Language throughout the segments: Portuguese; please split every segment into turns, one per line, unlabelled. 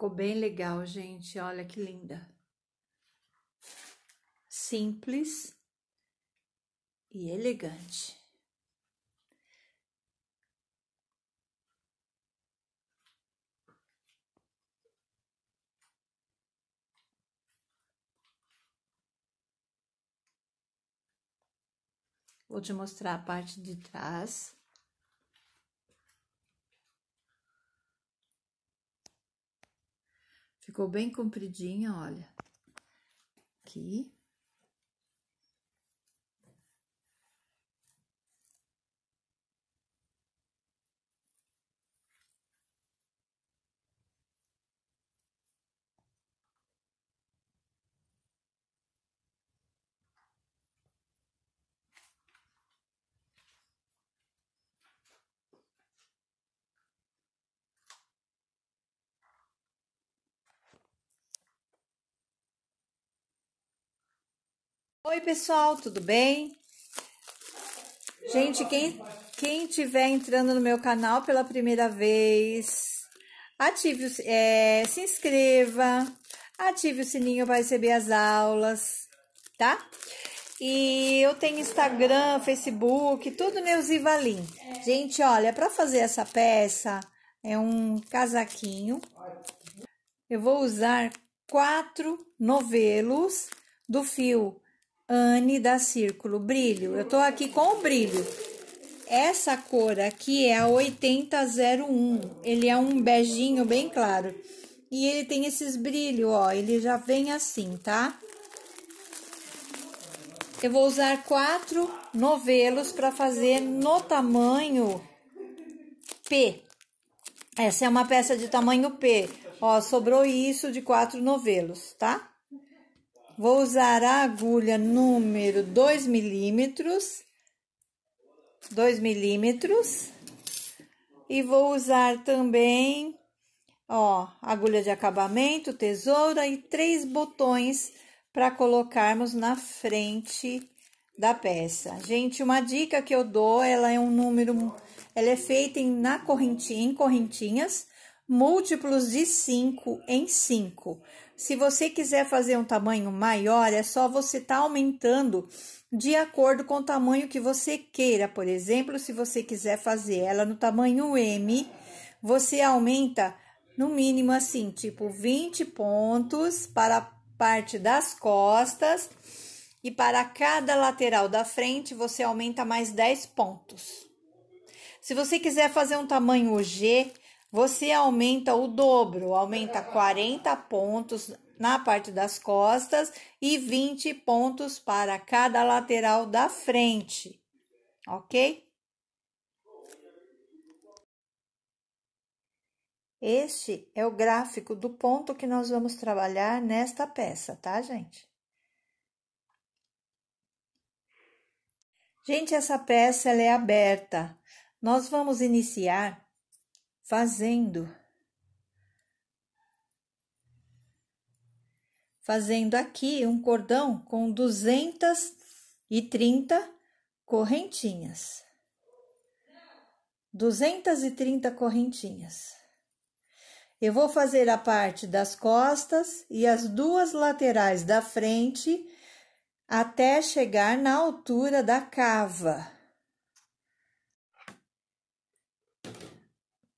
Ficou bem legal, gente. Olha que linda. Simples e elegante. Vou te mostrar a parte de trás. Ficou bem compridinha, olha. Aqui. Oi, pessoal, tudo bem? Gente, quem, quem tiver entrando no meu canal pela primeira vez, ative, é, se inscreva, ative o sininho para receber as aulas, tá? E eu tenho Instagram, Facebook, tudo Neuzi Valim. Gente, olha, para fazer essa peça, é um casaquinho. Eu vou usar quatro novelos do fio Anne da Círculo Brilho. Eu tô aqui com o brilho. Essa cor aqui é a 8001. Ele é um beijinho bem claro. E ele tem esses brilhos, ó. Ele já vem assim, tá? Eu vou usar quatro novelos para fazer no tamanho P. Essa é uma peça de tamanho P. Ó, sobrou isso de quatro novelos, tá? Vou usar a agulha número 2 milímetros, 2 milímetros, e vou usar também, ó, agulha de acabamento, tesoura e três botões para colocarmos na frente da peça. Gente, uma dica que eu dou, ela é um número, ela é feita em, na correntinha, em correntinhas, múltiplos de 5 em 5. Se você quiser fazer um tamanho maior, é só você estar tá aumentando de acordo com o tamanho que você queira. Por exemplo, se você quiser fazer ela no tamanho M, você aumenta no mínimo assim, tipo 20 pontos para a parte das costas e para cada lateral da frente você aumenta mais 10 pontos. Se você quiser fazer um tamanho G, você aumenta o dobro, aumenta 40 pontos na parte das costas e 20 pontos para cada lateral da frente, ok? Este é o gráfico do ponto que nós vamos trabalhar nesta peça, tá, gente? Gente, essa peça ela é aberta. Nós vamos iniciar fazendo, fazendo aqui um cordão com 230 correntinhas. 230 correntinhas. Eu vou fazer a parte das costas e as duas laterais da frente até chegar na altura da cava.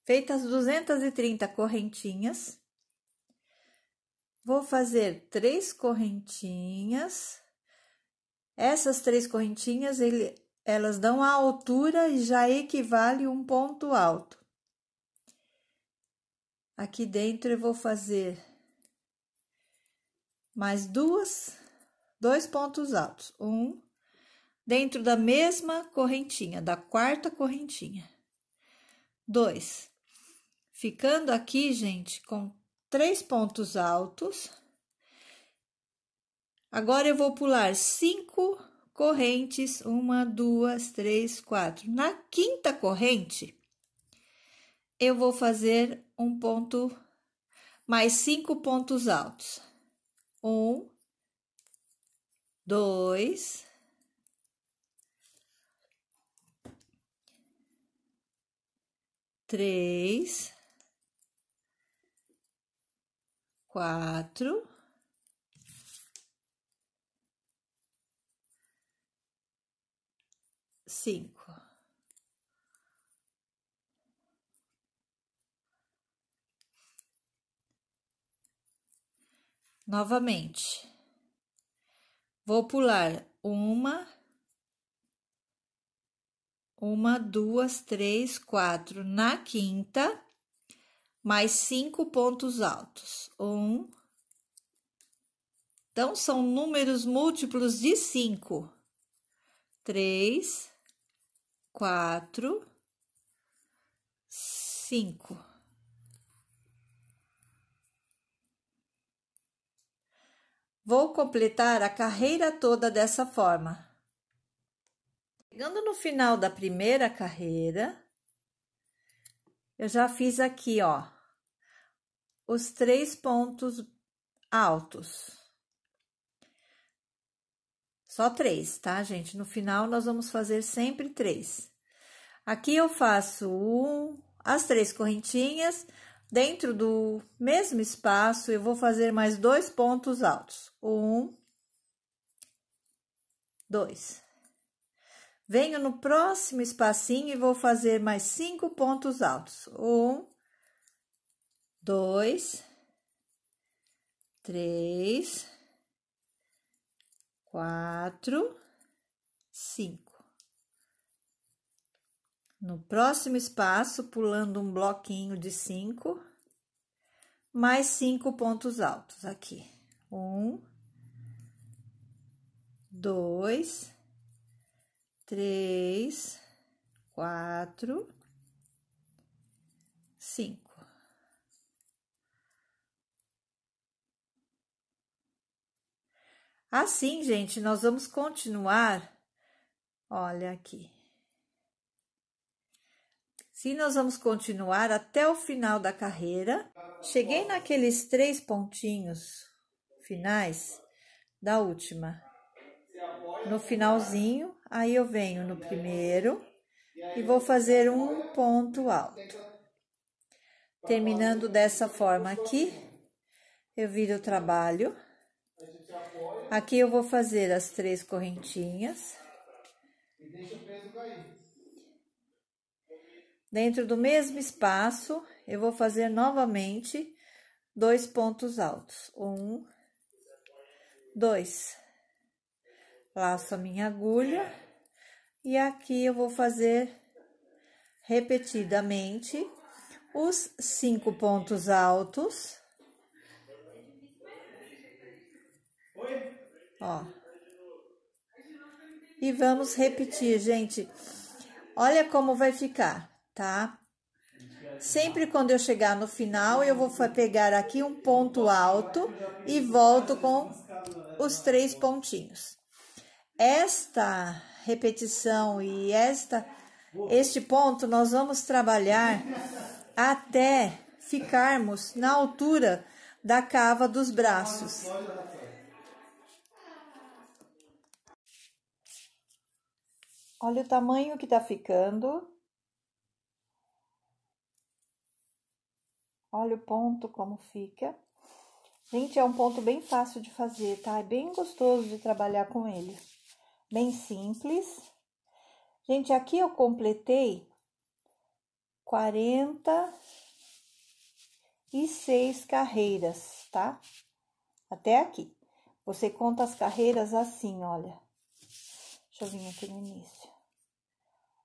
Feitas 230 correntinhas, vou fazer três correntinhas. Essas três correntinhas, ele, elas dão a altura e já equivale um ponto alto. Aqui dentro eu vou fazer mais duas, dois pontos altos. Um dentro da mesma correntinha, da quarta correntinha. Dois Ficando aqui, gente, com três pontos altos. Agora eu vou pular cinco correntes, uma, duas, três, quatro. Na quinta corrente, eu vou fazer um ponto mais cinco pontos altos. Um, dois, três, quatro, cinco. Novamente, vou pular uma, uma, duas, três, quatro na quinta mais cinco pontos altos. Um. Então, são números múltiplos de cinco. Três, quatro, cinco. Vou completar a carreira toda dessa forma. Chegando no final da primeira carreira, eu já fiz aqui, ó, os três pontos altos. Só três, tá, gente? No final, nós vamos fazer sempre três. Aqui eu faço um, as três correntinhas. Dentro do mesmo espaço, eu vou fazer mais dois pontos altos. Um, dois. Venho no próximo espacinho e vou fazer mais cinco pontos altos. Um, dois, três, quatro, cinco. No próximo espaço, pulando um bloquinho de cinco, mais cinco pontos altos aqui. Um, dois, três, quatro, cinco. Assim, gente, nós vamos continuar. Olha aqui. Sim, nós vamos continuar até o final da carreira. Cheguei naqueles três pontinhos finais da última. No finalzinho, aí eu venho no primeiro e vou fazer um ponto alto. Terminando dessa forma aqui, eu viro o trabalho. Aqui eu vou fazer as três correntinhas. Dentro do mesmo espaço, eu vou fazer novamente dois pontos altos. Um, dois. Laço a minha agulha. E aqui eu vou fazer repetidamente os cinco pontos altos Ó. E vamos repetir, gente. Olha como vai ficar, tá? Sempre quando eu chegar no final, eu vou pegar aqui um ponto alto e volto com os três pontinhos. Esta repetição e esta este ponto nós vamos trabalhar até ficarmos na altura da cava dos braços. Olha o tamanho que tá ficando. Olha o ponto como fica. Gente, é um ponto bem fácil de fazer, tá? É bem gostoso de trabalhar com ele. Bem simples. Gente, aqui eu completei 46 carreiras, tá? Até aqui. Você conta as carreiras assim, olha. Deixa eu vir aqui no início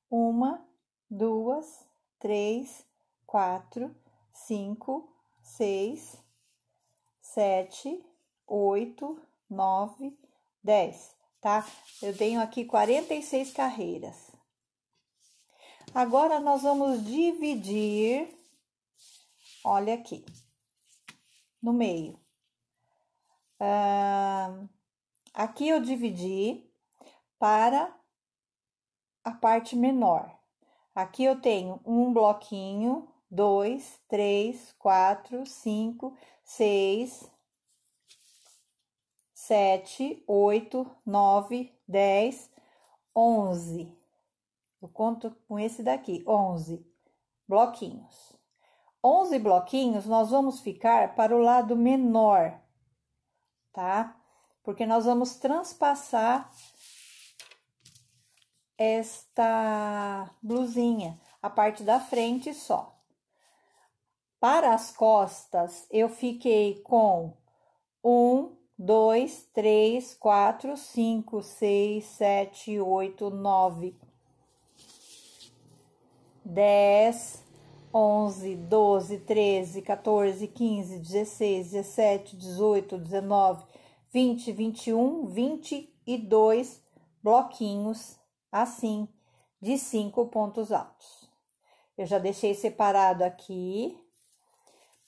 uma, duas, três, quatro, cinco, seis, sete, oito, nove, dez, tá? Eu tenho aqui 46 carreiras. Agora, nós vamos dividir, olha aqui, no meio. Ah, aqui eu dividi para a parte menor. Aqui eu tenho um bloquinho, dois, três, quatro, cinco, seis, sete, oito, nove, dez, onze. Eu conto com esse daqui, onze bloquinhos. Onze bloquinhos nós vamos ficar para o lado menor, tá? Porque nós vamos transpassar esta blusinha, a parte da frente só. Para as costas, eu fiquei com um, dois, três, quatro, cinco, seis, sete, oito, nove, dez, onze, doze, treze, quatorze, quinze, dezesseis, dezessete, dezoito, dezenove, vinte, vinte e um, vinte e dois bloquinhos assim de cinco pontos altos. Eu já deixei separado aqui.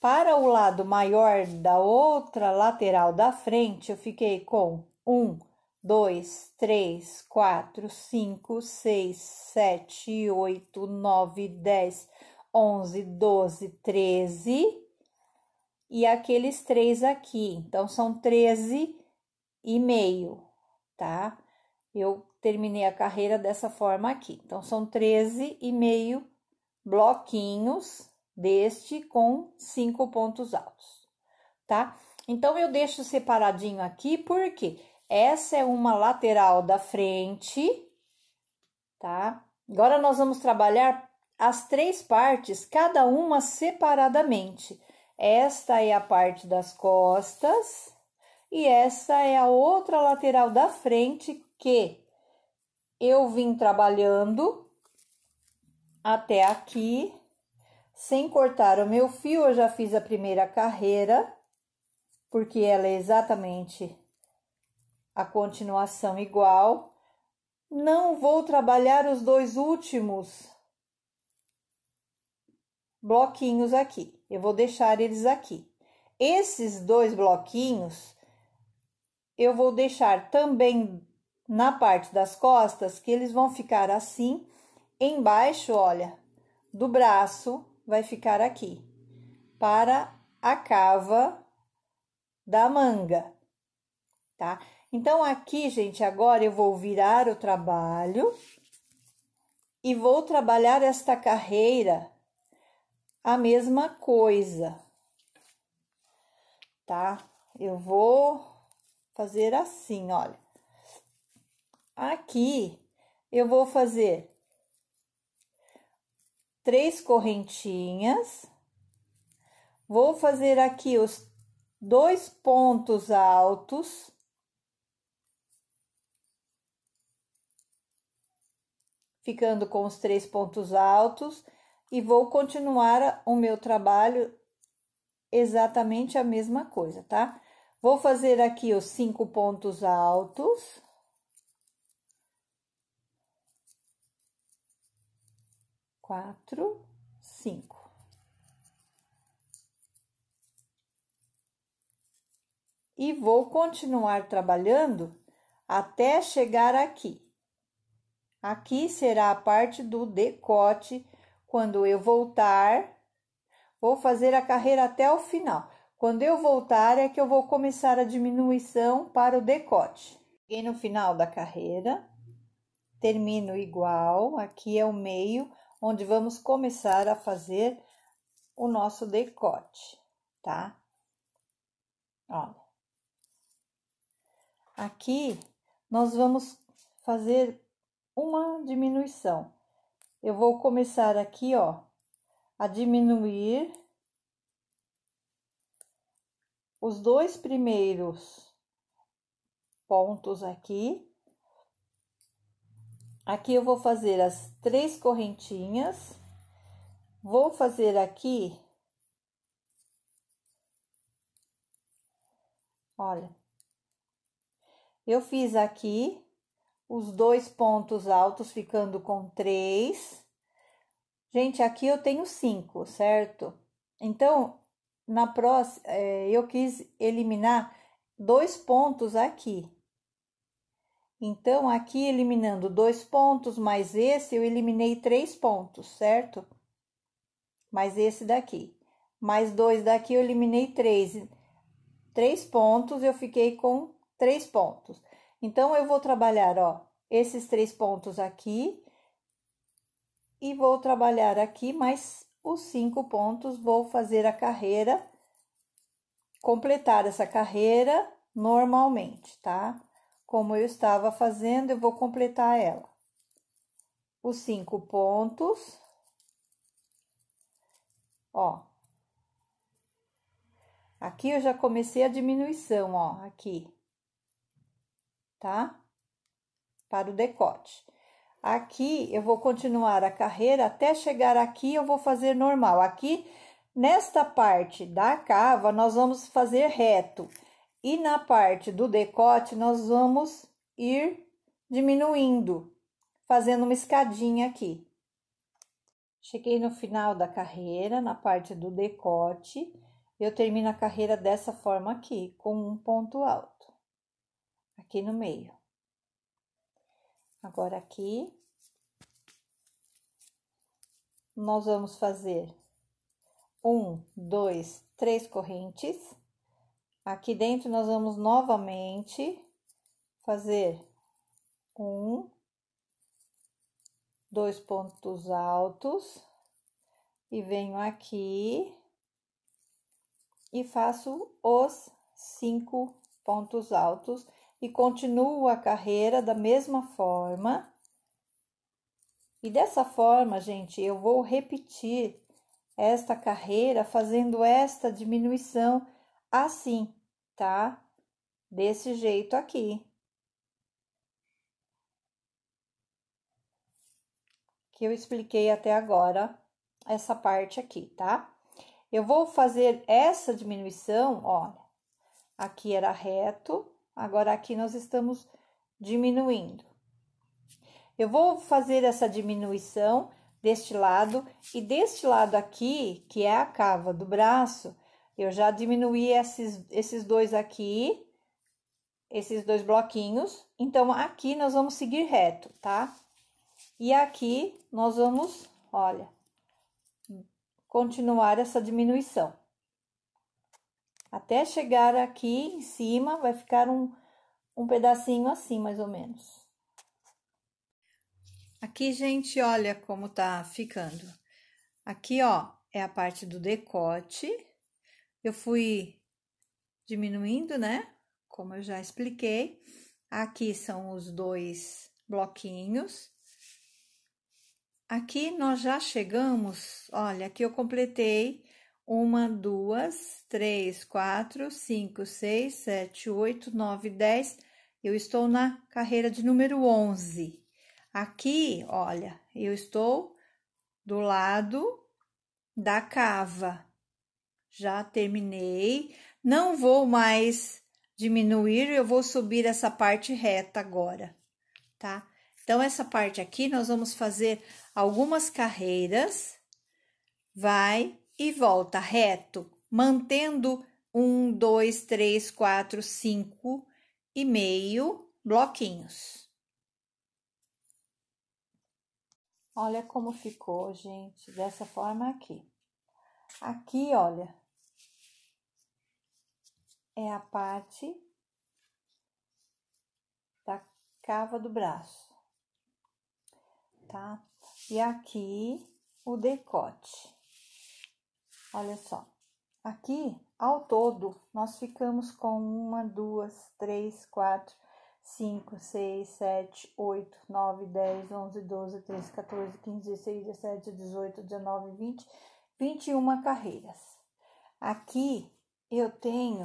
Para o lado maior da outra lateral da frente, eu fiquei com um, dois, três, quatro, cinco, seis, sete, oito, nove, dez, onze, doze, treze e aqueles três aqui. Então, são treze e meio, tá? Eu terminei a carreira dessa forma aqui. Então, são 13 e meio bloquinhos deste com cinco pontos altos, tá? Então, eu deixo separadinho aqui, porque essa é uma lateral da frente, tá? Agora, nós vamos trabalhar as três partes, cada uma separadamente. Esta é a parte das costas e essa é a outra lateral da frente que eu vim trabalhando até aqui, sem cortar o meu fio, eu já fiz a primeira carreira, porque ela é exatamente a continuação igual. Não vou trabalhar os dois últimos bloquinhos aqui. Eu vou deixar eles aqui. Esses dois bloquinhos eu vou deixar também na parte das costas, que eles vão ficar assim, embaixo, olha, do braço, vai ficar aqui, para a cava da manga, tá? Então, aqui, gente, agora eu vou virar o trabalho e vou trabalhar esta carreira a mesma coisa, tá? Eu vou fazer assim, olha. Aqui eu vou fazer três correntinhas. Vou fazer aqui os dois pontos altos. Ficando com os três pontos altos. E vou continuar o meu trabalho exatamente a mesma coisa, tá? Vou fazer aqui os cinco pontos altos. quatro, cinco. E vou continuar trabalhando até chegar aqui. Aqui será a parte do decote. Quando eu voltar, vou fazer a carreira até o final. Quando eu voltar, é que eu vou começar a diminuição para o decote. E no final da carreira, termino igual, aqui é o meio, onde vamos começar a fazer o nosso decote, tá? Olha. Aqui nós vamos fazer uma diminuição. Eu vou começar aqui, ó, a diminuir os dois primeiros pontos aqui Aqui eu vou fazer as três correntinhas. Vou fazer aqui. Olha. Eu fiz aqui os dois pontos altos ficando com três. Gente, aqui eu tenho cinco, certo? Então, na próxima, é, eu quis eliminar dois pontos aqui. Então, aqui eliminando dois pontos, mais esse, eu eliminei três pontos, certo? Mais esse daqui. Mais dois daqui, eu eliminei três. Três pontos, eu fiquei com três pontos. Então, eu vou trabalhar, ó, esses três pontos aqui. E vou trabalhar aqui mais os cinco pontos. Vou fazer a carreira, completar essa carreira normalmente, tá? Tá? Como eu estava fazendo, eu vou completar ela. Os cinco pontos. Ó. Aqui eu já comecei a diminuição, ó, aqui. Tá? Para o decote. Aqui eu vou continuar a carreira até chegar aqui, eu vou fazer normal. Aqui, nesta parte da cava, nós vamos fazer reto. E na parte do decote, nós vamos ir diminuindo, fazendo uma escadinha aqui. Cheguei no final da carreira, na parte do decote, eu termino a carreira dessa forma aqui, com um ponto alto, aqui no meio. Agora aqui, nós vamos fazer um, dois, três correntes Aqui dentro nós vamos novamente fazer um, dois pontos altos e venho aqui e faço os cinco pontos altos e continuo a carreira da mesma forma. E dessa forma, gente, eu vou repetir esta carreira fazendo esta diminuição assim, tá? Desse jeito aqui. Que eu expliquei até agora essa parte aqui, tá? Eu vou fazer essa diminuição, olha. Aqui era reto, agora aqui nós estamos diminuindo. Eu vou fazer essa diminuição deste lado e deste lado aqui, que é a cava do braço, eu já diminuí esses, esses dois aqui, esses dois bloquinhos. Então, aqui nós vamos seguir reto, tá? E aqui nós vamos, olha, continuar essa diminuição. Até chegar aqui em cima, vai ficar um, um pedacinho assim, mais ou menos. Aqui, gente, olha como tá ficando. Aqui, ó, é a parte do decote eu fui diminuindo, né? Como eu já expliquei. Aqui são os dois bloquinhos. Aqui nós já chegamos, olha, aqui eu completei uma, duas, três, quatro, cinco, seis, sete, oito, nove, dez. Eu estou na carreira de número onze. Aqui, olha, eu estou do lado da cava já terminei. Não vou mais diminuir, eu vou subir essa parte reta agora, tá? Então, essa parte aqui, nós vamos fazer algumas carreiras, vai e volta reto, mantendo um, dois, três, quatro, cinco e meio bloquinhos. Olha como ficou, gente, dessa forma aqui. Aqui, olha, é a parte da cava do braço, tá? E aqui o decote. Olha só, aqui ao todo nós ficamos com uma, duas, três, quatro, cinco, seis, sete, oito, nove, dez, onze, doze, treze, quatorze, quinze, dezesseis, dezessete, dezoito, dezenove, vinte, vinte e uma carreiras. Aqui eu tenho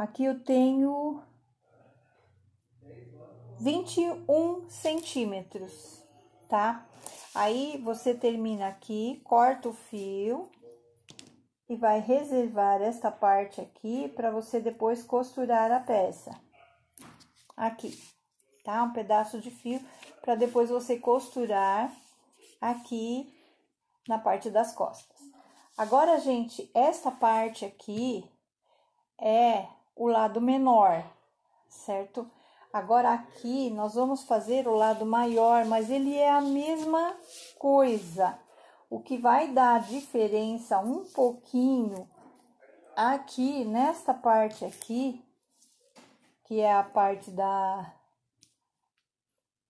Aqui eu tenho 21 centímetros, tá? Aí você termina aqui, corta o fio e vai reservar esta parte aqui para você depois costurar a peça. Aqui, tá? Um pedaço de fio para depois você costurar aqui na parte das costas. Agora, gente, esta parte aqui é o lado menor, certo? Agora aqui nós vamos fazer o lado maior, mas ele é a mesma coisa. O que vai dar diferença um pouquinho aqui nesta parte aqui, que é a parte da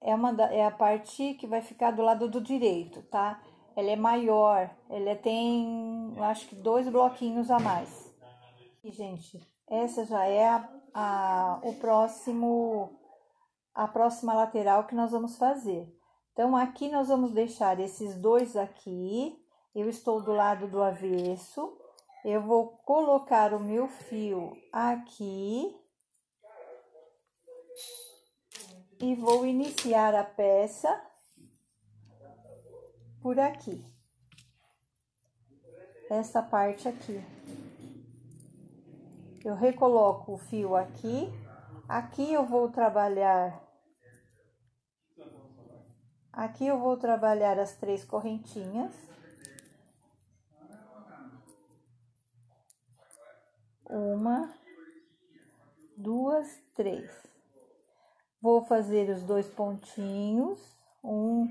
é uma da, é a parte que vai ficar do lado do direito, tá? Ela é maior, ela tem acho que dois bloquinhos a mais. E gente, essa já é a, a, o próximo, a próxima lateral que nós vamos fazer. Então, aqui nós vamos deixar esses dois aqui. Eu estou do lado do avesso. Eu vou colocar o meu fio aqui. E vou iniciar a peça por aqui. Essa parte aqui. Eu recoloco o fio aqui. Aqui eu vou trabalhar. Aqui eu vou trabalhar as três correntinhas. Uma, duas, três. Vou fazer os dois pontinhos, um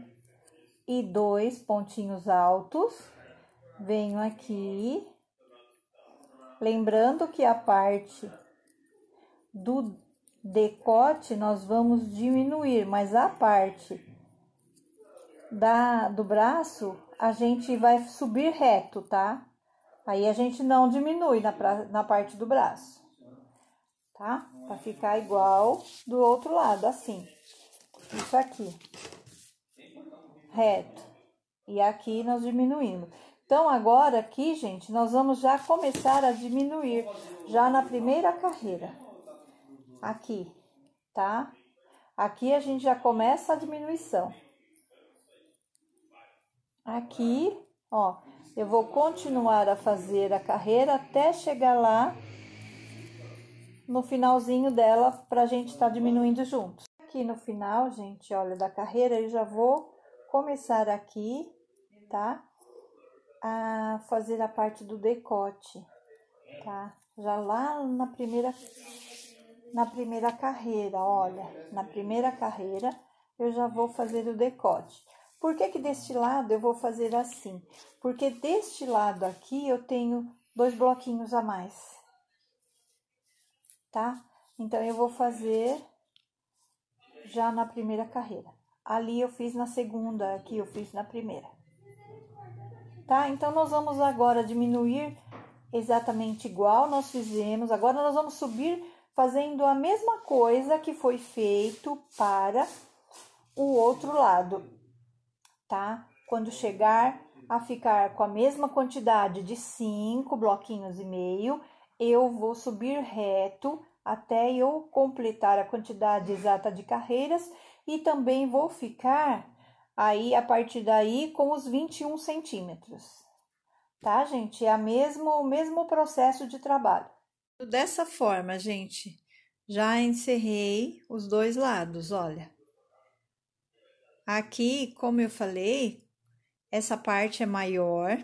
e dois pontinhos altos. Venho aqui Lembrando que a parte do decote nós vamos diminuir, mas a parte da do braço a gente vai subir reto, tá? Aí a gente não diminui na, pra, na parte do braço, tá? Pra ficar igual do outro lado, assim. Isso aqui. Reto. E aqui nós diminuindo. Então, agora aqui, gente, nós vamos já começar a diminuir, já na primeira carreira. Aqui, tá? Aqui a gente já começa a diminuição. Aqui, ó, eu vou continuar a fazer a carreira até chegar lá no finalzinho dela, pra gente tá diminuindo juntos. Aqui no final, gente, olha, da carreira, eu já vou começar aqui, tá? a fazer a parte do decote, tá? Já lá na primeira na primeira carreira, olha, na primeira carreira eu já vou fazer o decote. Por que que deste lado eu vou fazer assim? Porque deste lado aqui eu tenho dois bloquinhos a mais, tá? Então eu vou fazer já na primeira carreira. Ali eu fiz na segunda, aqui eu fiz na primeira tá? Então, nós vamos agora diminuir exatamente igual nós fizemos. Agora, nós vamos subir fazendo a mesma coisa que foi feito para o outro lado, tá? Quando chegar a ficar com a mesma quantidade de cinco bloquinhos e meio, eu vou subir reto até eu completar a quantidade exata de carreiras e também vou ficar aí a partir daí com os 21 centímetros, tá, gente? É o mesmo, o mesmo processo de trabalho. Dessa forma, gente, já encerrei os dois lados, olha. Aqui, como eu falei, essa parte é maior,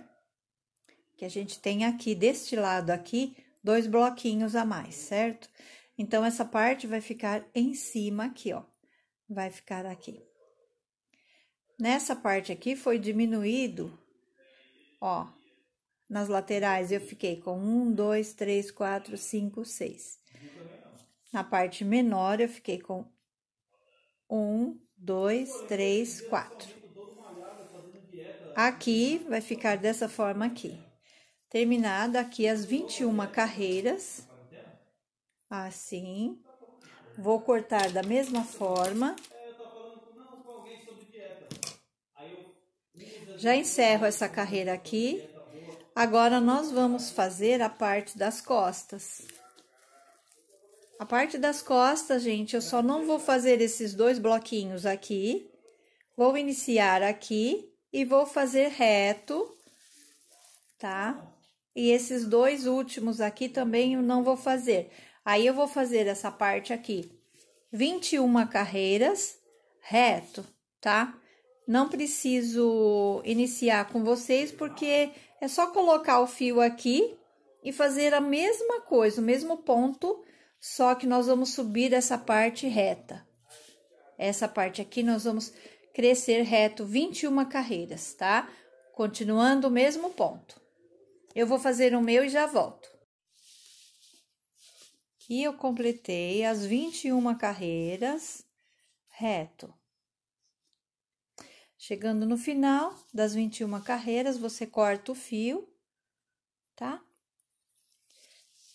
que a gente tem aqui, deste lado aqui, dois bloquinhos a mais, certo? Então, essa parte vai ficar em cima aqui, ó. Vai ficar aqui. Nessa parte aqui foi diminuído, ó, nas laterais eu fiquei com um, dois, três, quatro, cinco, seis. Na parte menor eu fiquei com um, dois, três, quatro. Aqui vai ficar dessa forma aqui. Terminada aqui as 21 carreiras, assim. Vou cortar da mesma forma. Já encerro essa carreira aqui. Agora, nós vamos fazer a parte das costas. A parte das costas, gente, eu só não vou fazer esses dois bloquinhos aqui. Vou iniciar aqui e vou fazer reto, tá? E esses dois últimos aqui também eu não vou fazer. Aí, eu vou fazer essa parte aqui. 21 carreiras reto, tá? Não preciso iniciar com vocês, porque é só colocar o fio aqui e fazer a mesma coisa, o mesmo ponto, só que nós vamos subir essa parte reta. Essa parte aqui nós vamos crescer reto 21 carreiras, tá? Continuando o mesmo ponto. Eu vou fazer o meu e já volto. E eu completei as 21 carreiras reto. Chegando no final das 21 carreiras, você corta o fio, tá?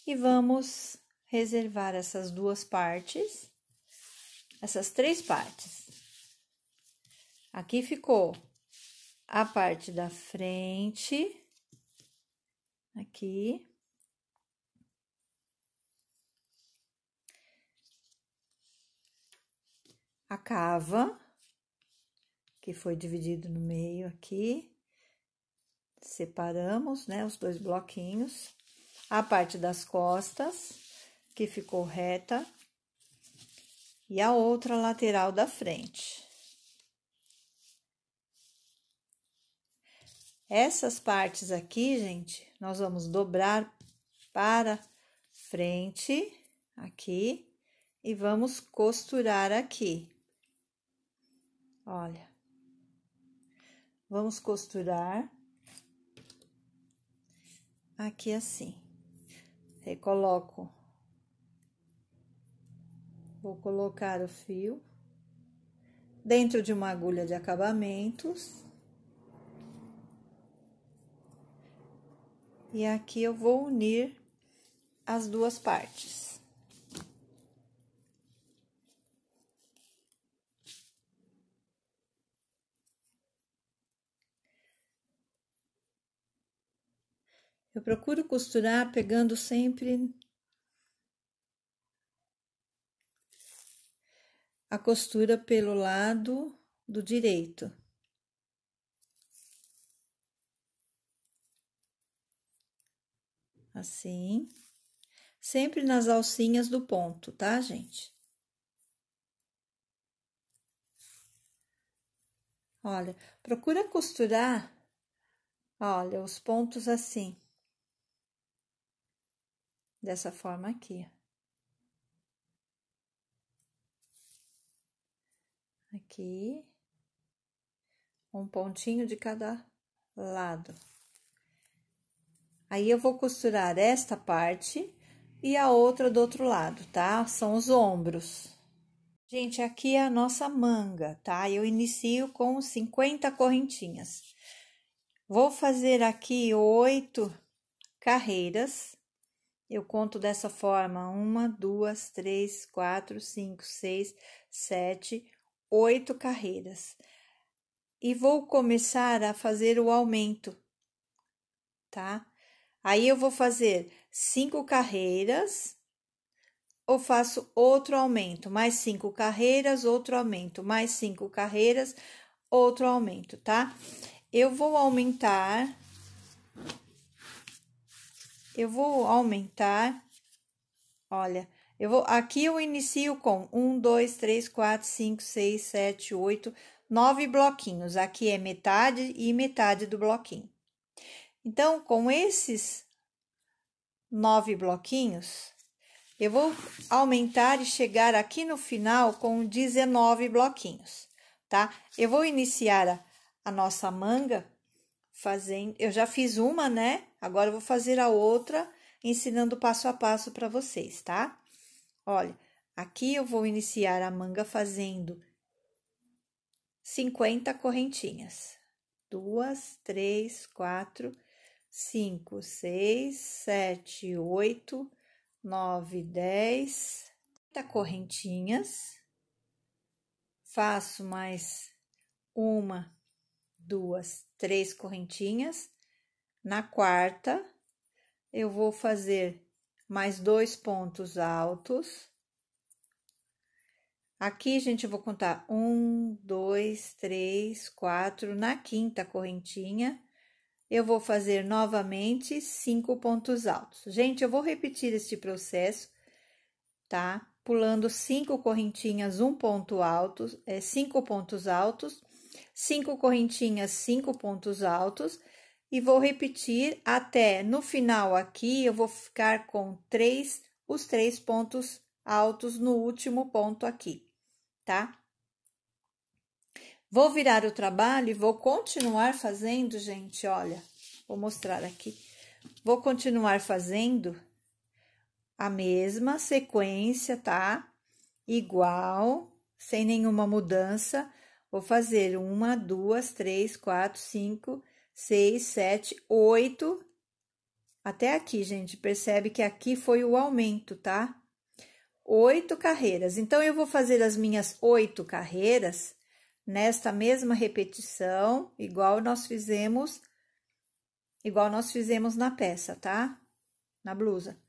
E vamos reservar essas duas partes, essas três partes. Aqui ficou a parte da frente, aqui. A cava que foi dividido no meio aqui. Separamos, né, os dois bloquinhos. A parte das costas, que ficou reta. E a outra lateral da frente. Essas partes aqui, gente, nós vamos dobrar para frente aqui e vamos costurar aqui. Olha. Vamos costurar aqui assim. Recoloco. Vou colocar o fio dentro de uma agulha de acabamentos. E aqui eu vou unir as duas partes. Eu procuro costurar pegando sempre a costura pelo lado do direito. Assim. Sempre nas alcinhas do ponto, tá, gente? Olha, procura costurar, olha, os pontos assim dessa forma aqui. Aqui, um pontinho de cada lado. Aí, eu vou costurar esta parte e a outra do outro lado, tá? São os ombros. Gente, aqui é a nossa manga, tá? Eu inicio com 50 correntinhas. Vou fazer aqui oito carreiras eu conto dessa forma: uma, duas, três, quatro, cinco, seis, sete, oito carreiras. E vou começar a fazer o aumento, tá? Aí eu vou fazer cinco carreiras, ou faço outro aumento, mais cinco carreiras, outro aumento, mais cinco carreiras, outro aumento, tá? Eu vou aumentar eu vou aumentar. Olha, eu vou aqui eu inicio com um, dois, três, quatro, cinco, seis, sete, oito, nove bloquinhos. Aqui é metade e metade do bloquinho. Então, com esses nove bloquinhos, eu vou aumentar e chegar aqui no final com 19 bloquinhos, tá? Eu vou iniciar a, a nossa manga fazendo. Eu já fiz uma, né? Agora eu vou fazer a outra, ensinando passo a passo para vocês, tá? Olha, aqui eu vou iniciar a manga fazendo 50 correntinhas. Duas, três, quatro, cinco, seis, sete, oito, nove, dez. 30 correntinhas. Faço mais uma, duas, três correntinhas. Na quarta, eu vou fazer mais dois pontos altos. Aqui, gente, eu vou contar um, dois, três, quatro. Na quinta correntinha, eu vou fazer novamente cinco pontos altos. Gente, eu vou repetir este processo, tá? Pulando cinco correntinhas, um ponto alto, é, cinco pontos altos, cinco correntinhas, cinco pontos altos, e vou repetir até no final aqui, eu vou ficar com três, os três pontos altos no último ponto aqui, tá? Vou virar o trabalho e vou continuar fazendo, gente, olha, vou mostrar aqui. Vou continuar fazendo a mesma sequência, tá? Igual, sem nenhuma mudança, Vou fazer uma, duas, três, quatro, cinco, seis, sete, oito. Até aqui, gente, percebe que aqui foi o aumento, tá? Oito carreiras. Então, eu vou fazer as minhas oito carreiras nesta mesma repetição, igual nós fizemos, igual nós fizemos na peça, tá? Na blusa.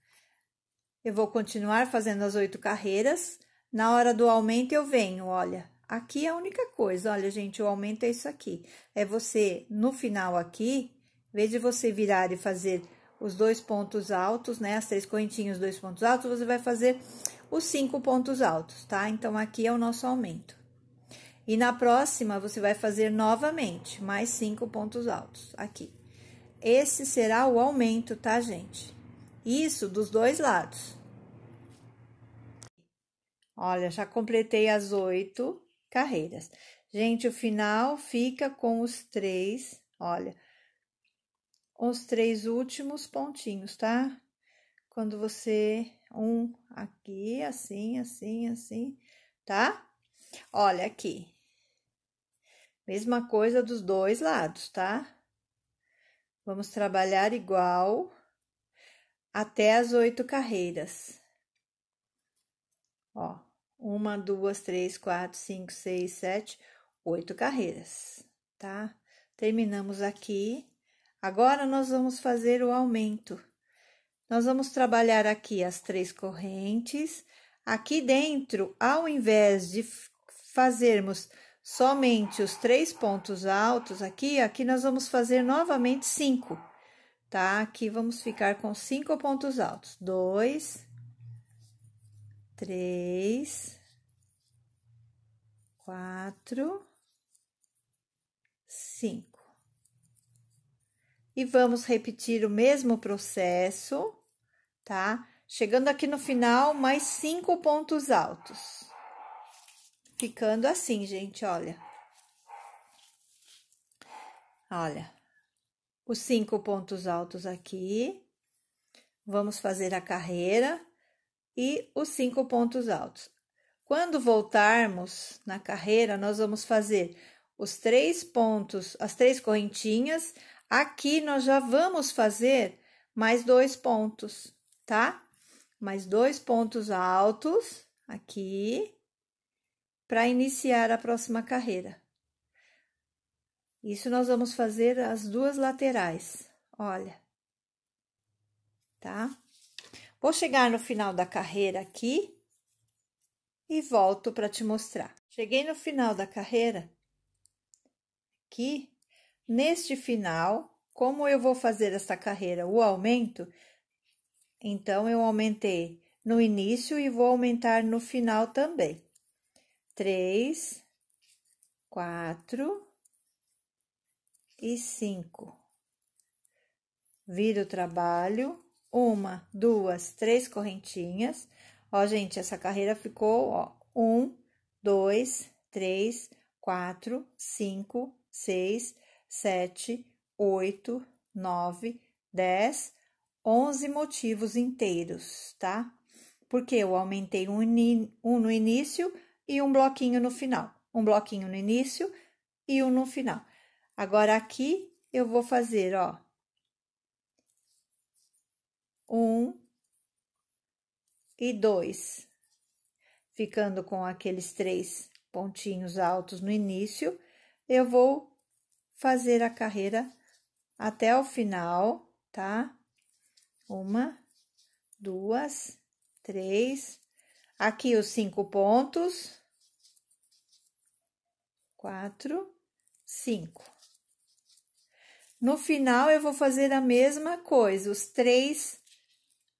Eu vou continuar fazendo as oito carreiras. Na hora do aumento, eu venho, olha, aqui é a única coisa, olha, gente, o aumento é isso aqui. É você, no final aqui, em vez de você virar e fazer os dois pontos altos, né? As três correntinhas, dois pontos altos, você vai fazer os cinco pontos altos, tá? Então, aqui é o nosso aumento. E na próxima, você vai fazer novamente mais cinco pontos altos aqui. Esse será o aumento, tá, gente? Isso dos dois lados. Olha, já completei as oito carreiras. Gente, o final fica com os três, olha, os três últimos pontinhos, tá? Quando você um aqui, assim, assim, assim, tá? Olha aqui. Mesma coisa dos dois lados, tá? Vamos trabalhar igual até as oito carreiras. Ó uma, duas, três, quatro, cinco, seis, sete, oito carreiras, tá? Terminamos aqui. Agora, nós vamos fazer o aumento. Nós vamos trabalhar aqui as três correntes. Aqui dentro, ao invés de fazermos somente os três pontos altos aqui, aqui nós vamos fazer novamente cinco, tá? Aqui vamos ficar com cinco pontos altos. Dois, três, quatro, cinco. E vamos repetir o mesmo processo, tá? Chegando aqui no final, mais cinco pontos altos. Ficando assim, gente, olha. Olha, os cinco pontos altos aqui. Vamos fazer a carreira e os cinco pontos altos. Quando voltarmos na carreira, nós vamos fazer os três pontos, as três correntinhas. Aqui nós já vamos fazer mais dois pontos, tá? Mais dois pontos altos aqui para iniciar a próxima carreira. Isso nós vamos fazer as duas laterais, olha, tá? Vou chegar no final da carreira aqui e volto para te mostrar. Cheguei no final da carreira. Aqui, neste final, como eu vou fazer essa carreira? O aumento? Então, eu aumentei no início e vou aumentar no final também. Três, quatro e cinco. Vira o trabalho uma, duas, três correntinhas. Ó, gente, essa carreira ficou, ó, um, dois, três, quatro, cinco, seis, sete, oito, nove, dez, onze motivos inteiros, tá? Porque eu aumentei um, um no início e um bloquinho no final. Um bloquinho no início e um no final. Agora, aqui eu vou fazer, ó, um e dois, ficando com aqueles três pontinhos altos no início, eu vou fazer a carreira até o final, tá? Uma, duas, três, aqui os cinco pontos, quatro, cinco. No final, eu vou fazer a mesma coisa, os três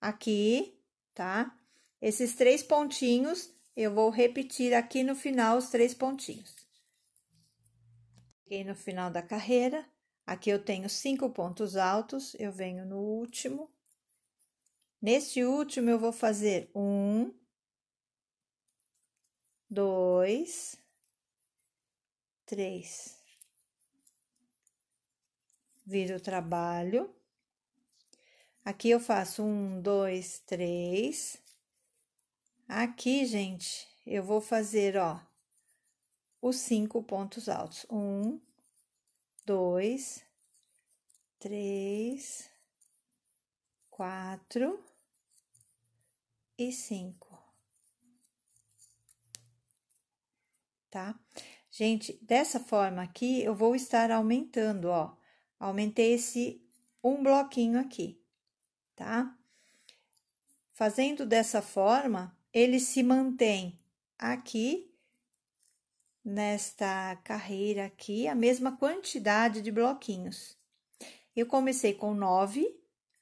aqui, tá? Esses três pontinhos, eu vou repetir aqui no final os três pontinhos. Cheguei no final da carreira, aqui eu tenho cinco pontos altos, eu venho no último. Neste último, eu vou fazer um, dois, três. Viro o trabalho. Aqui eu faço um, dois, três. Aqui, gente, eu vou fazer, ó, os cinco pontos altos. Um, dois, três, quatro e cinco. Tá? Gente, dessa forma aqui, eu vou estar aumentando, ó. Aumentei esse um bloquinho aqui tá? Fazendo dessa forma, ele se mantém aqui nesta carreira aqui a mesma quantidade de bloquinhos. Eu comecei com 9,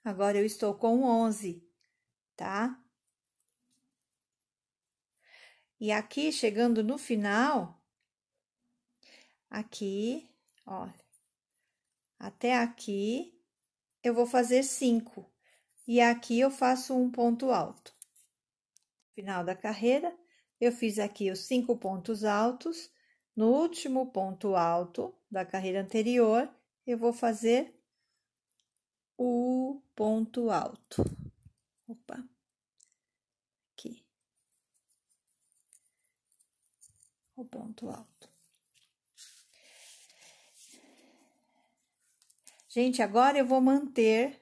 agora eu estou com 11, tá? E aqui chegando no final, aqui, olha, até aqui eu vou fazer 5. E aqui eu faço um ponto alto. Final da carreira, eu fiz aqui os cinco pontos altos. No último ponto alto da carreira anterior, eu vou fazer o ponto alto. Opa. Aqui. O ponto alto. Gente, agora eu vou manter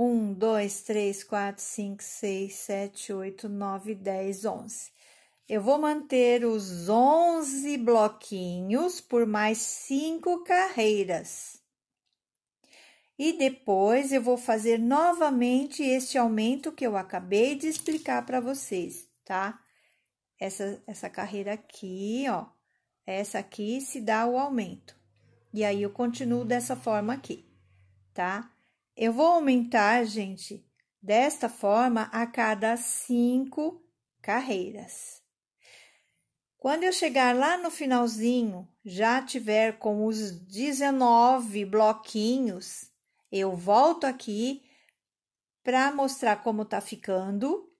1, 2, 3, 4, 5, 6, 7, 8, 9, 10, 11. Eu vou manter os 11 bloquinhos por mais 5 carreiras. E depois eu vou fazer novamente este aumento que eu acabei de explicar para vocês, tá? Essa, essa carreira aqui, ó, essa aqui se dá o aumento. E aí eu continuo dessa forma aqui, tá? Tá? Eu vou aumentar, gente, desta forma a cada cinco carreiras. Quando eu chegar lá no finalzinho, já tiver com os 19 bloquinhos, eu volto aqui para mostrar como tá ficando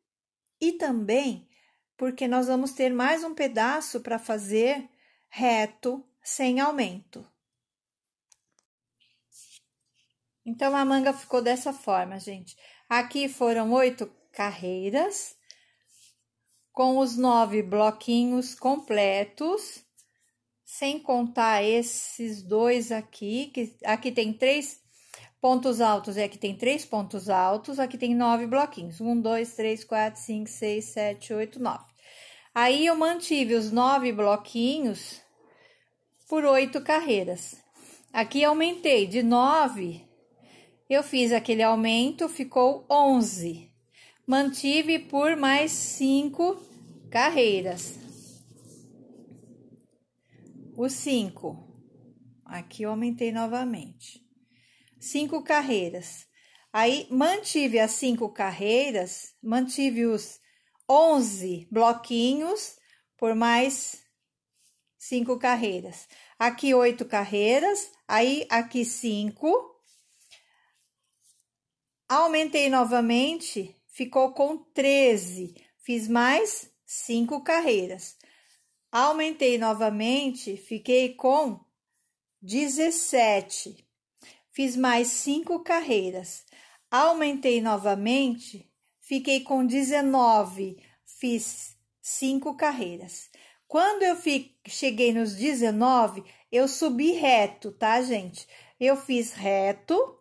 e também porque nós vamos ter mais um pedaço para fazer reto sem aumento. Então a manga ficou dessa forma, gente. Aqui foram oito carreiras com os nove bloquinhos completos, sem contar esses dois aqui, que aqui tem três pontos altos e aqui tem três pontos altos, aqui tem nove bloquinhos. Um, dois, três, quatro, cinco, seis, sete, oito, nove. Aí eu mantive os nove bloquinhos por oito carreiras. Aqui aumentei de nove eu fiz aquele aumento, ficou 11. Mantive por mais 5 carreiras. O 5. Aqui eu aumentei novamente. 5 carreiras. Aí mantive as 5 carreiras, mantive os 11 bloquinhos por mais 5 carreiras. Aqui 8 carreiras, aí aqui 5 Aumentei novamente, ficou com 13. Fiz mais 5 carreiras. Aumentei novamente, fiquei com 17. Fiz mais 5 carreiras. Aumentei novamente, fiquei com 19. Fiz 5 carreiras. Quando eu cheguei nos 19, eu subi reto, tá, gente? Eu fiz reto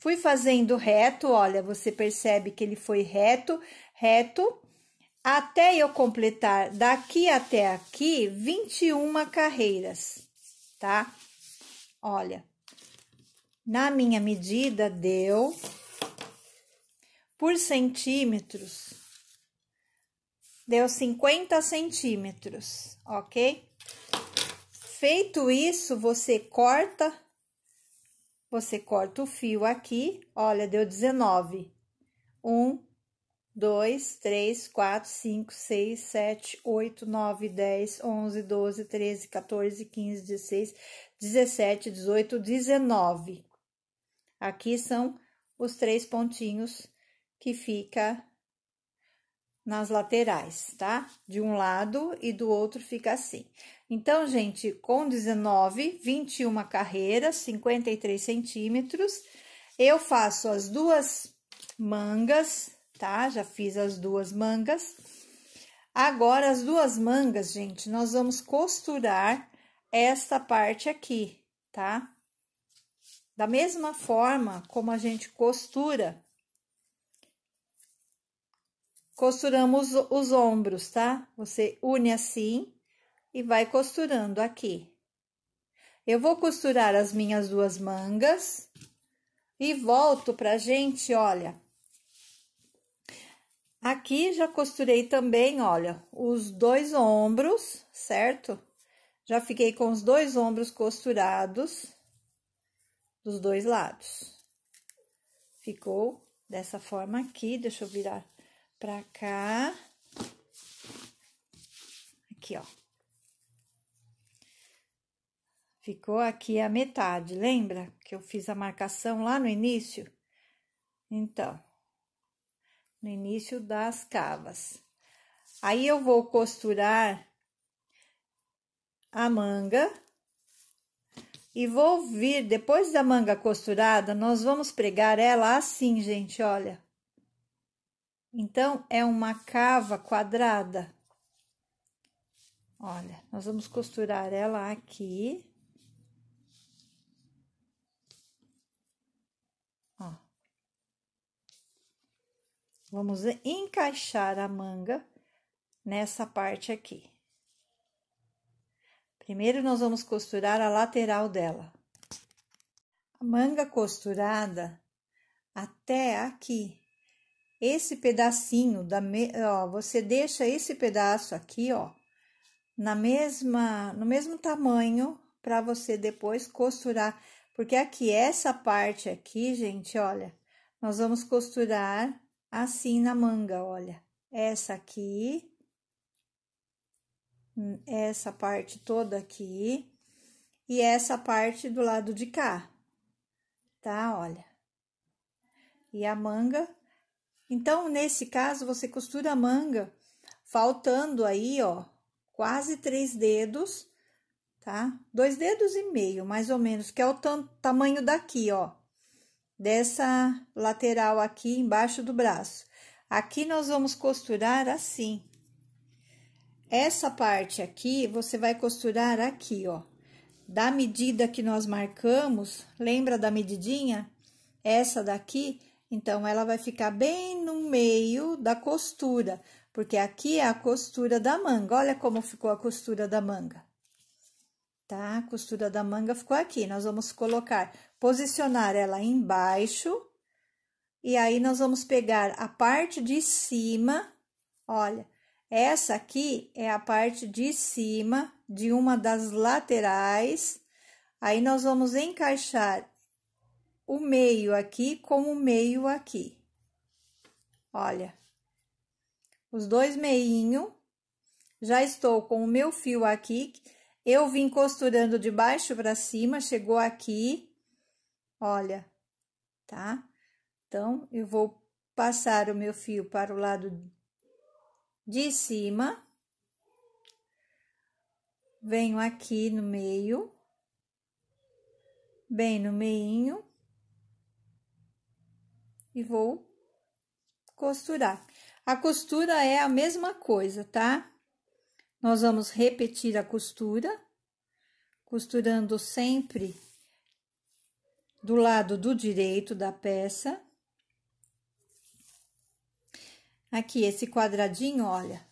Fui fazendo reto, olha, você percebe que ele foi reto, reto, até eu completar daqui até aqui 21 carreiras, tá? Olha, na minha medida deu por centímetros, deu 50 centímetros, ok? Feito isso, você corta você corta o fio aqui, olha, deu 19. 1, 2, 3, 4, 5, 6, 7, 8, 9, 10, 11, 12, 13, 14, 15, 16, 17, 18, 19. Aqui são os três pontinhos que fica nas laterais, tá? De um lado e do outro fica assim. Então, gente, com 19, 21 carreiras, 53 centímetros, eu faço as duas mangas, tá? Já fiz as duas mangas. Agora, as duas mangas, gente, nós vamos costurar esta parte aqui, tá? Da mesma forma como a gente costura, costuramos os ombros, tá? Você une assim e vai costurando aqui. Eu vou costurar as minhas duas mangas e volto pra gente, olha. Aqui já costurei também, olha, os dois ombros, certo? Já fiquei com os dois ombros costurados dos dois lados. Ficou dessa forma aqui, deixa eu virar pra cá. Aqui, ó. Ficou aqui a metade, lembra que eu fiz a marcação lá no início? Então, no início das cavas. Aí eu vou costurar a manga e vou vir depois da manga costurada, nós vamos pregar ela assim, gente, olha. Então é uma cava quadrada. Olha, nós vamos costurar ela aqui Vamos encaixar a manga nessa parte aqui. Primeiro, nós vamos costurar a lateral dela. A manga costurada até aqui. Esse pedacinho da me... ó, você deixa esse pedaço aqui, ó, na mesma no mesmo tamanho para você depois costurar, porque aqui essa parte aqui, gente, olha, nós vamos costurar assim na manga, olha. Essa aqui, hum, essa parte toda aqui e essa parte do lado de cá, tá? Olha. E a manga. Então, nesse caso, você costura a manga faltando aí, ó, quase três dedos, tá? Dois dedos e meio, mais ou menos, que é o tamanho daqui, ó dessa lateral aqui embaixo do braço. Aqui nós vamos costurar assim. Essa parte aqui, você vai costurar aqui, ó. Da medida que nós marcamos, lembra da medidinha? Essa daqui, então, ela vai ficar bem no meio da costura, porque aqui é a costura da manga. Olha como ficou a costura da manga. Tá? A costura da manga ficou aqui. Nós vamos colocar posicionar ela embaixo. E aí, nós vamos pegar a parte de cima. Olha, essa aqui é a parte de cima de uma das laterais. Aí, nós vamos encaixar o meio aqui com o meio aqui. Olha, os dois meinho. Já estou com o meu fio aqui. Eu vim costurando de baixo para cima, chegou aqui. Olha, tá? Então, eu vou passar o meu fio para o lado de cima. Venho aqui no meio, bem no meinho, e vou costurar. A costura é a mesma coisa, tá? Nós vamos repetir a costura, costurando sempre do lado do direito da peça. Aqui, esse quadradinho, olha,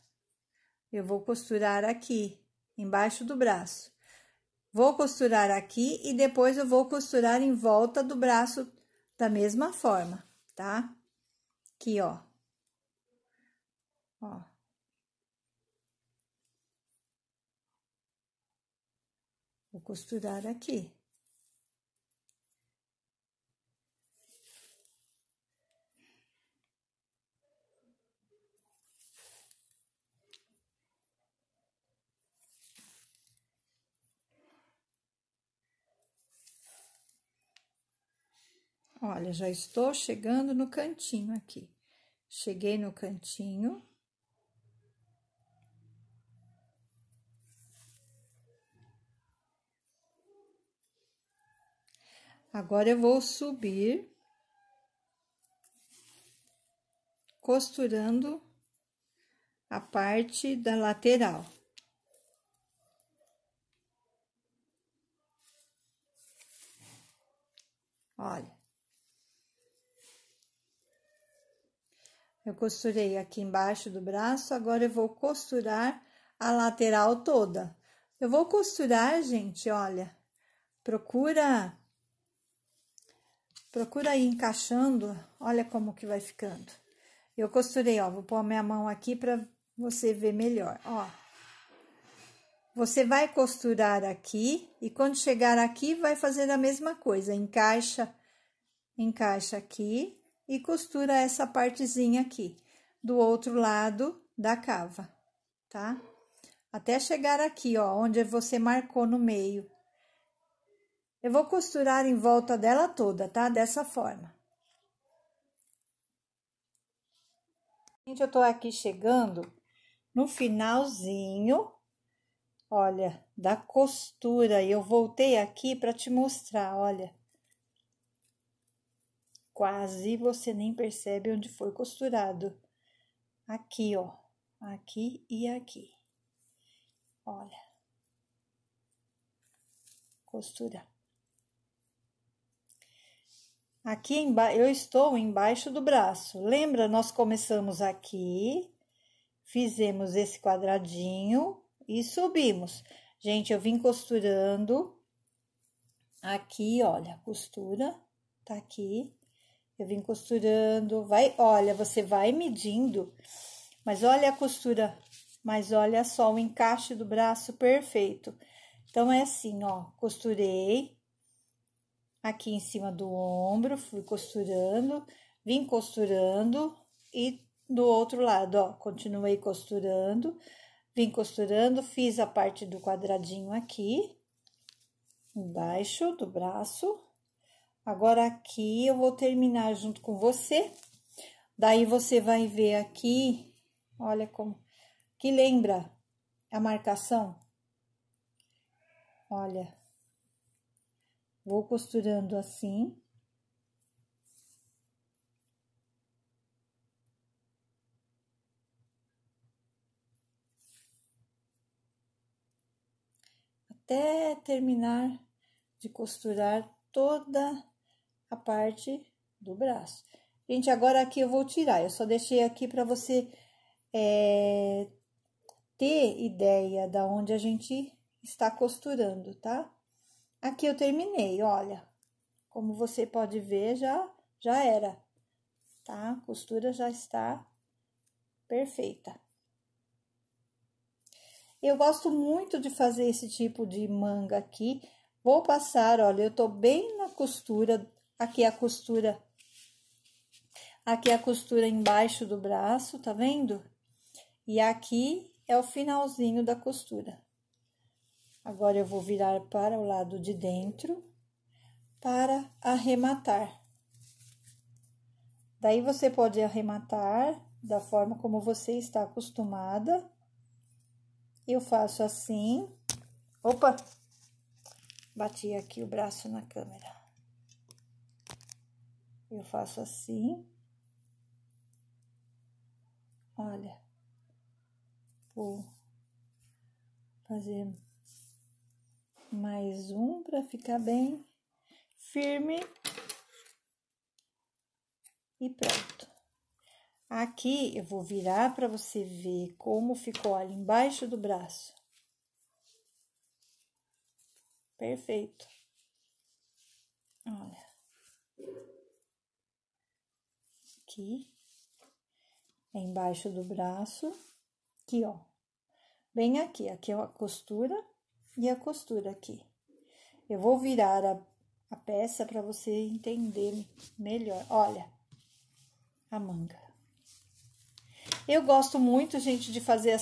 eu vou costurar aqui, embaixo do braço. Vou costurar aqui e depois eu vou costurar em volta do braço da mesma forma, tá? Aqui, ó. Ó. Vou costurar aqui. Olha, já estou chegando no cantinho aqui. Cheguei no cantinho. Agora eu vou subir costurando a parte da lateral. Olha. Eu costurei aqui embaixo do braço, agora eu vou costurar a lateral toda. Eu vou costurar, gente, olha, procura, procura aí encaixando, olha como que vai ficando. Eu costurei, ó, vou pôr minha mão aqui para você ver melhor, ó. Você vai costurar aqui e quando chegar aqui vai fazer a mesma coisa, encaixa, encaixa aqui, e costura essa partezinha aqui do outro lado da cava, tá? Até chegar aqui, ó, onde você marcou no meio. Eu vou costurar em volta dela toda, tá? Dessa forma. Gente, eu tô aqui chegando no finalzinho, olha, da costura. E eu voltei aqui para te mostrar, olha quase você nem percebe onde foi costurado. Aqui, ó, aqui e aqui. Olha. costura. Aqui embaixo, eu estou embaixo do braço. Lembra, nós começamos aqui, fizemos esse quadradinho e subimos. Gente, eu vim costurando aqui, olha, costura, tá aqui eu vim costurando, vai, olha, você vai medindo, mas olha a costura, mas olha só o encaixe do braço perfeito. Então, é assim, ó, costurei aqui em cima do ombro, fui costurando, vim costurando e do outro lado, ó, continuei costurando, vim costurando, fiz a parte do quadradinho aqui, embaixo do braço, Agora aqui eu vou terminar junto com você. Daí você vai ver aqui, olha como que lembra a marcação. Olha. Vou costurando assim. Até terminar de costurar toda a parte do braço. Gente, agora aqui eu vou tirar, eu só deixei aqui para você é, ter ideia da onde a gente está costurando, tá? Aqui eu terminei, olha, como você pode ver, já, já era, tá? A costura já está perfeita. Eu gosto muito de fazer esse tipo de manga aqui. Vou passar, olha, eu tô bem na costura Aqui a costura. Aqui a costura embaixo do braço, tá vendo? E aqui é o finalzinho da costura. Agora eu vou virar para o lado de dentro para arrematar. Daí você pode arrematar da forma como você está acostumada. Eu faço assim. Opa! Bati aqui o braço na câmera. Eu faço assim. Olha, vou fazer mais um para ficar bem firme e pronto. Aqui eu vou virar para você ver como ficou ali embaixo do braço. Perfeito. Olha aqui, é embaixo do braço, aqui, ó, bem aqui, aqui é a costura e a costura aqui. Eu vou virar a, a peça para você entender melhor. Olha, a manga. Eu gosto muito, gente, de fazer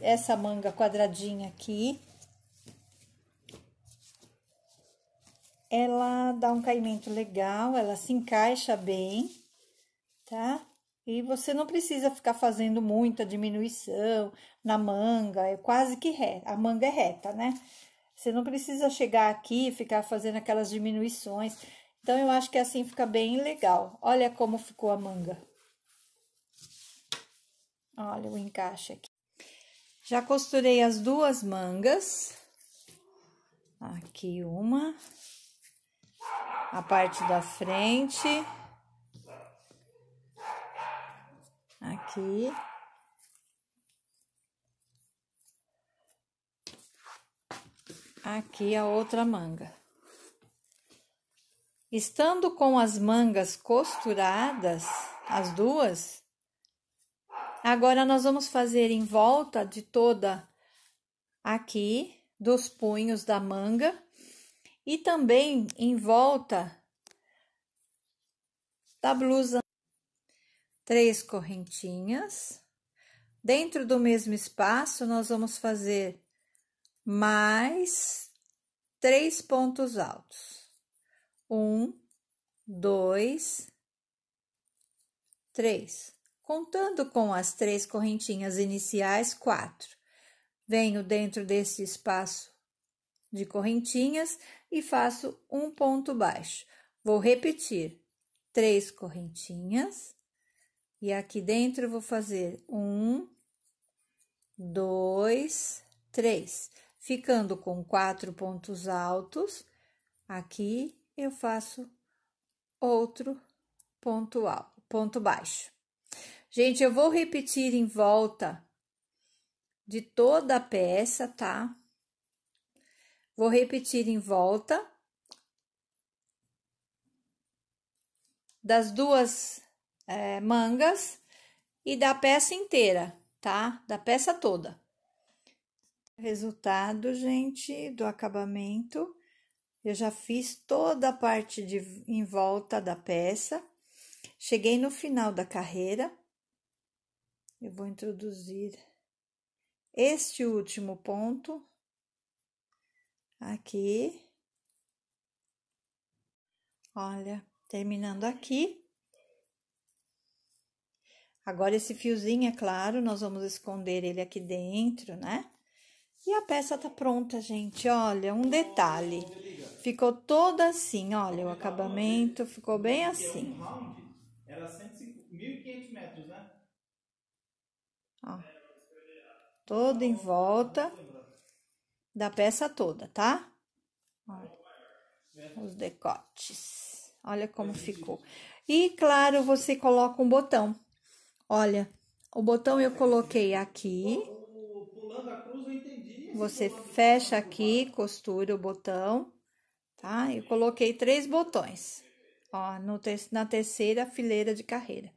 essa manga quadradinha aqui. Ela dá um caimento legal, ela se encaixa bem tá? E você não precisa ficar fazendo muita diminuição na manga, é quase que reta, a manga é reta, né? Você não precisa chegar aqui e ficar fazendo aquelas diminuições. Então, eu acho que assim fica bem legal. Olha como ficou a manga. Olha o encaixe aqui. Já costurei as duas mangas. Aqui uma. A parte da frente. aqui. Aqui a outra manga. Estando com as mangas costuradas, as duas, agora nós vamos fazer em volta de toda aqui dos punhos da manga e também em volta da blusa três correntinhas. Dentro do mesmo espaço, nós vamos fazer mais três pontos altos. Um, dois, três. Contando com as três correntinhas iniciais, quatro. Venho dentro desse espaço de correntinhas e faço um ponto baixo. Vou repetir: três correntinhas, e aqui dentro eu vou fazer um, dois, três. Ficando com quatro pontos altos, aqui eu faço outro ponto alto, ponto baixo. Gente, eu vou repetir em volta de toda a peça, tá? Vou repetir em volta das duas é, mangas e da peça inteira, tá? Da peça toda. Resultado, gente, do acabamento. Eu já fiz toda a parte de em volta da peça. Cheguei no final da carreira. Eu vou introduzir este último ponto aqui. Olha, terminando aqui, Agora, esse fiozinho, é claro, nós vamos esconder ele aqui dentro, né? E a peça tá pronta, gente. Olha, um detalhe. Ficou toda assim, olha, o acabamento ficou bem assim. Era 1.500 metros, né? Ó, todo em volta da peça toda, tá? os decotes. Olha como ficou. E, claro, você coloca um botão. Olha, o botão eu coloquei aqui. Você fecha aqui, costura o botão, tá? Eu coloquei três botões, ó, no te na terceira fileira de carreira.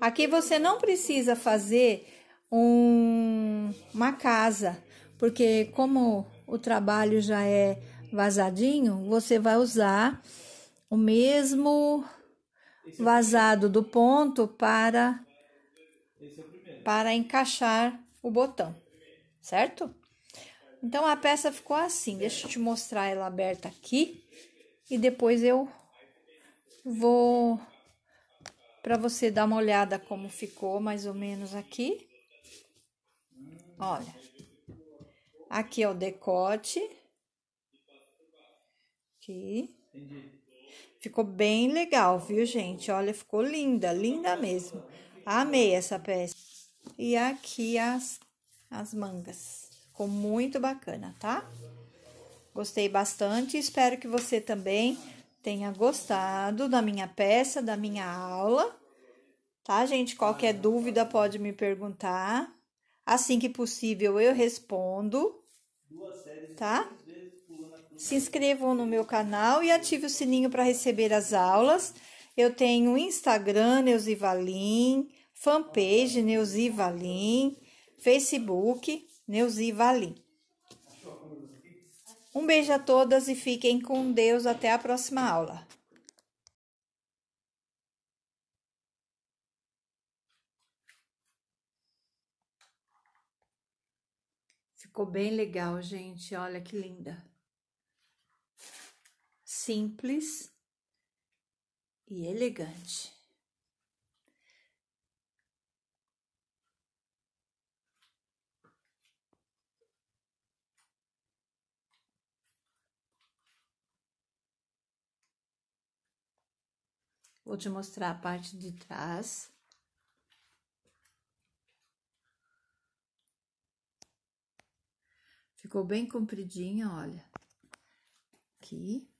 Aqui você não precisa fazer um, uma casa, porque como o trabalho já é vazadinho, você vai usar o mesmo vazado do ponto para é para encaixar o botão, certo? Então, a peça ficou assim. Deixa eu te mostrar ela aberta aqui. E depois eu vou para você dar uma olhada como ficou mais ou menos aqui. Olha. Aqui é o decote. Aqui. Ficou bem legal, viu, gente? Olha, ficou linda, linda mesmo. Amei essa peça. E aqui as, as mangas. Ficou muito bacana, tá? Gostei bastante. Espero que você também tenha gostado da minha peça, da minha aula. Tá, gente? Qualquer dúvida pode me perguntar. Assim que possível eu respondo. Tá? Se inscrevam no meu canal e ative o sininho para receber as aulas. Eu tenho Instagram, Neuzivalim, fanpage Neuzi Valim, Facebook Neuzi Valim. Um beijo a todas e fiquem com Deus até a próxima aula. Ficou bem legal, gente. Olha que linda. Simples e elegante. Vou te mostrar a parte de trás. Ficou bem compridinha, olha. Aqui.